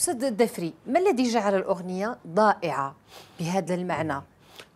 أستاذ الدفري ما الذي جعل الأغنية ضائعة بهذا المعنى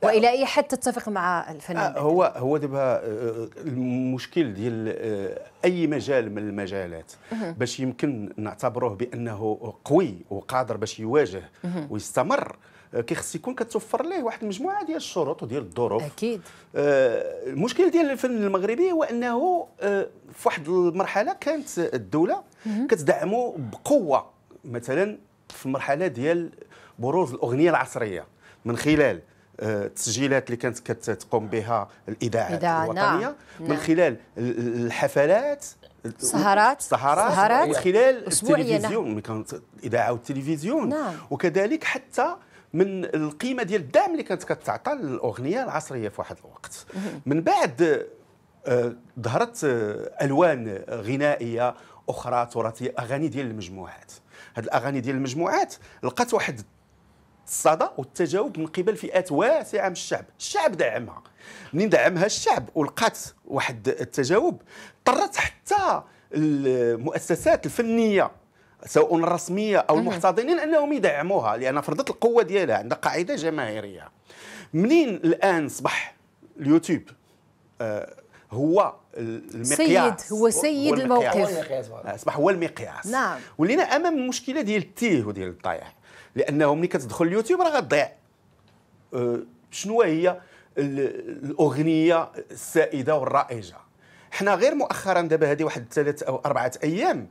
والى اي حد تتفق مع الفنان آه هو هو دابا آه، المشكل ديال آه، اي مجال من المجالات باش يمكن نعتبروه بانه قوي وقادر باش يواجه ويستمر آه، كيخص يكون كتوفر ليه واحد المجموعه ديال الشروط وديال الظروف اكيد آه المشكل ديال الفن المغربي هو انه آه في واحد المرحله كانت الدوله كتدعمه بقوه مثلا في المرحله ديال بروز الاغنيه العصريه من خلال آه، التسجيلات اللي كانت كتقوم بها الاذاعات الوطنيه نعم. من نعم. خلال الحفلات سهرات سهرات, من خلال نعم. التلفزيون كانت الاذاعه والتلفزيون نعم. وكذلك حتى من القيمه ديال الدعم اللي كانت كتعطى للاغنيه العصريه في واحد الوقت من بعد آه، ظهرت آه، الوان غنائيه اخرى تراثيه اغاني ديال المجموعات هاد الاغاني ديال المجموعات لقات واحد الصدى والتجاوب من قبل فئات واسعه من الشعب الشعب دعمها منين دعمها الشعب ولقات واحد التجاوب اضطرت حتى المؤسسات الفنيه سواء الرسميه او المحتضنين انهم يدعموها لان فرضت القوه ديالها عندها قاعده جماهيريه منين الان صبح اليوتيوب آه هو المقياس سيد هو سيد هو الموقف أه، اصبح هو المقياس نعم ولينا امام مشكله ديال التيه وديال الضياع لانه ملي كتدخل اليوتيوب راه غتضيع أه، شنو هي الاغنيه السائده والرائجه حنا غير مؤخرا دابا هذه واحد ثلاث او اربعه ايام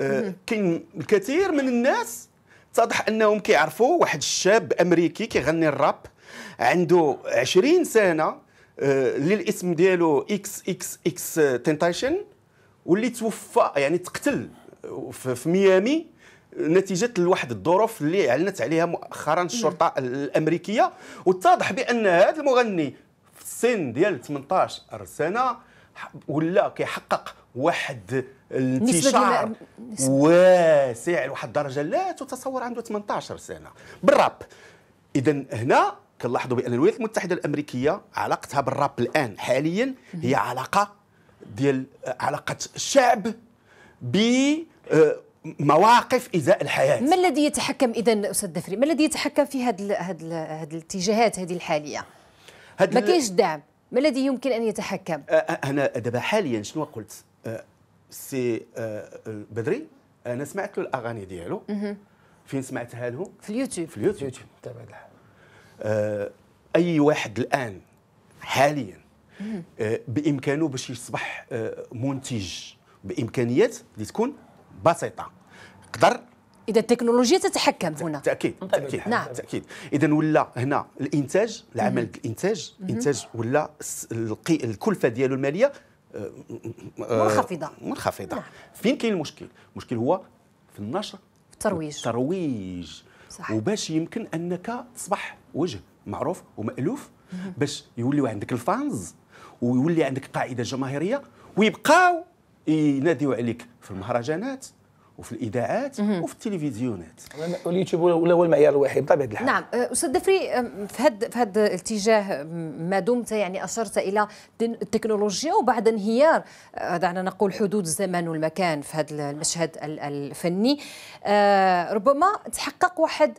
أه، كاين الكثير من الناس اتضح انهم كيعرفوا واحد الشاب امريكي كيغني الراب عنده 20 سنه آه، للاسم ديالو اكس اكس اكس تنتايشن واللي توفى يعني تقتل في ميامي نتيجه لواحد الظروف اللي اعلنت عليها مؤخرا الشرطه نعم. الامريكيه واتضح بان هذا المغني في السن ديال 18 سنه ولا كيحقق واحد الانتشار واسع لواحد الدرجه لا تتصور عنده 18 سنه بالراب اذا هنا كنلاحظوا بان الولايات المتحده الامريكيه علاقتها بالراب الان حاليا هي علاقه ديال علاقه الشعب ب مواقف ازاء الحياه ما الذي يتحكم اذا استاذ دفري ما الذي يتحكم في هذه هذه الاتجاهات هذه الحاليه ما كاينش دعم ما الذي يمكن ان يتحكم انا دابا حاليا شنو قلت سي بدري انا سمعت له الاغاني ديالو فين سمعتها له في اليوتيوب في اليوتيوب الحال آه، اي واحد الان حاليا آه، بامكانه باش يصبح آه، منتج بامكانيات اللي تكون بسيطه قدر اذا التكنولوجيا تتحكم هنا تاكيد تاكيد نعم تاكيد اذا ولا هنا الانتاج العمل الانتاج الانتاج ولا الكلفه ديالو الماليه منخفضه منخفضه نعم. فين كاين المشكل المشكل هو في النشر الترويج الترويج صح. وباش يمكن انك تصبح وجه معروف ومالوف باش يوليو عندك الفانز ويولي عندك قاعده جماهيريه ويبقاو يناديو عليك في المهرجانات وفي الاذاعات وفي التلفزيونات اليوتيوب ولا هو المعيار الوحيد بطبيعه الحال نعم أه، استاذ دفري في هذا في هذا الاتجاه ما دمت يعني اشرت الى التكنولوجيا وبعد انهيار دعنا أه، نقول حدود الزمان والمكان في هذا المشهد الفني أه، ربما تحقق واحد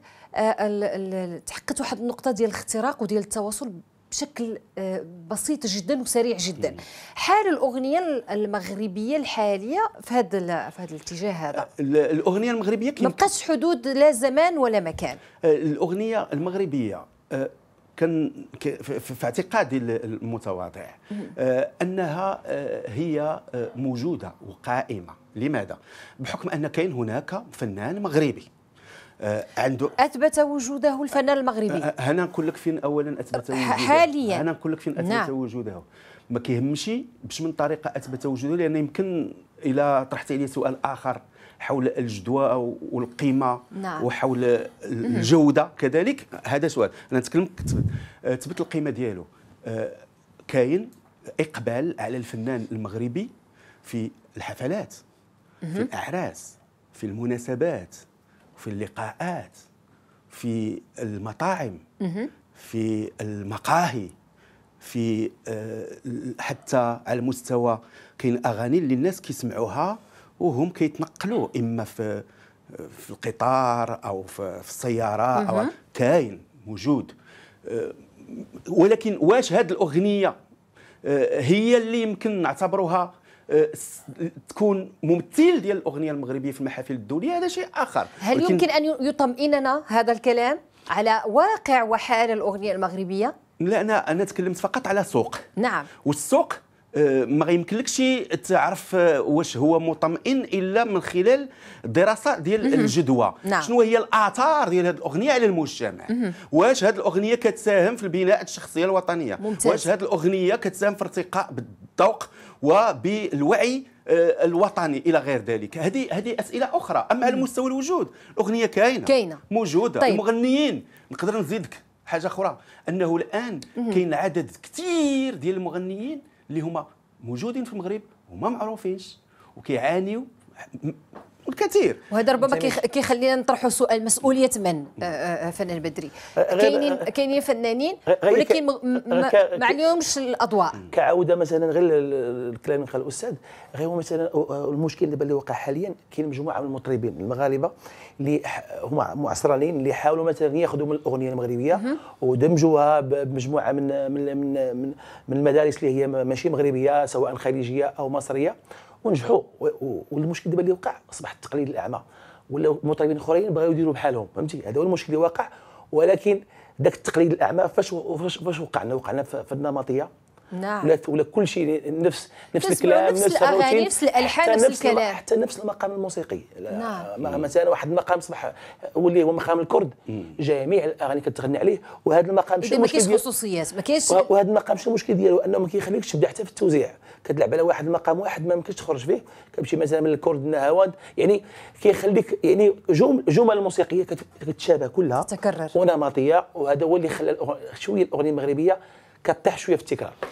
تحققت واحد النقطه ديال الاختراق وديال التواصل بشكل آه، بسيط جدا وسريع جدا حال الأغنية المغربية الحالية في هذا في هذا الاتجاه هذا الأغنية المغربية ما بقاش حدود لا زمان ولا مكان آه، الأغنية المغربية آه، كان في اعتقادي المتواضع انها هي موجوده وقائمه لماذا بحكم ان كاين هناك فنان مغربي آه، عنده اثبت وجوده الفنان المغربي هنا آه، آه، نقول لك فين اولا اثبت وجوده حاليا هنا نقول لك فين اثبت نعم. وجوده ما كيهمش باش من طريقه اثبت وجوده لان يمكن الى طرحت عليه سؤال اخر حول الجدوى والقيمه نعم. وحول الجوده كذلك هذا سؤال انا نتكلم تثبت القيمه ديالو كاين اقبال على الفنان المغربي في الحفلات في الاعراس في المناسبات في اللقاءات في المطاعم في المقاهي في آه، حتى على مستوى كاين اغاني اللي الناس كيسمعوها وهم كيتنقلوا اما في في القطار او في السياره او كاين موجود آه، ولكن واش هذه الاغنيه آه، هي اللي يمكن نعتبروها آه، تكون ممثل ديال الاغنيه المغربيه في المحافل الدوليه هذا شيء اخر هل يمكن ان يطمئننا هذا الكلام على واقع وحال الاغنيه المغربيه لا انا انا تكلمت فقط على سوق نعم والسوق ما يمكنلكش تعرف واش هو مطمئن الا من خلال دراسه ديال الجدوى نعم. شنو هي الاثار ديال هذه الاغنيه على المجتمع واش هذه الاغنيه كتساهم في بناء الشخصيه الوطنيه ممتاز. واش هذه الاغنيه كتساهم في ارتقاء بالذوق وبالوعي آه، الوطني الى غير ذلك هذه هذه اسئله اخرى اما على مستوى الوجود الاغنيه كاينه كاينه موجوده طيب. المغنيين نقدر نزيدك حاجه اخرى انه الان كاين عدد كثير ديال المغنيين اللي هما موجودين في المغرب وما معروفينش وكيعانيو الكثير وهذا ربما كيخلينا نطرحوا سؤال مسؤوليه من آه، آه، آه، فنان بدري كاينين كاينين فنانين ولكن ما عليهمش الاضواء كعوده مثلا غير الكلام اللي قال الاستاذ غير هو مثلا المشكل دابا اللي وقع حاليا كاين مجموعه من المطربين المغاربه اللي هما معصرين اللي حاولوا مثلا ياخذوا من الاغنيه المغربيه ودمجوها بمجموعه من من من, من المدارس اللي هي ماشي مغربيه سواء خليجيه او مصريه ونجحوا والمشكل دابا اللي وقع اصبح التقليد الاعمى ولا مطربين اخرين بغاو يديروا بحالهم فهمتي هذا هو المشكل اللي وقع ولكن ذاك التقليد الاعمى فاش فاش, فاش وقعنا وقعنا في النمطيه نعم. ولا كل شيء نفس نفس الكلام نفس, نفس الاغاني نفس الالحان نفس, الكلام حتى نفس المقام الموسيقي نعم. مثلا واحد المقام صبح هو اللي هو مقام الكرد جميع الاغاني كتغني عليه وهذا المقام شنو المشكل ديالو ما كاينش خصوصيات ما كاينش وهذا المقام شنو المشكل ديالو انه ما كيخليكش تبدا حتى في التوزيع كتلعب على واحد المقام واحد ما يمكنش تخرج فيه كتمشي مثلا من الكرد للنهاوند يعني كيخليك يعني جمل موسيقيه كتشابه كلها تكرر ونمطيه وهذا هو اللي خلى شويه الاغنيه المغربيه كطيح شويه في التكرار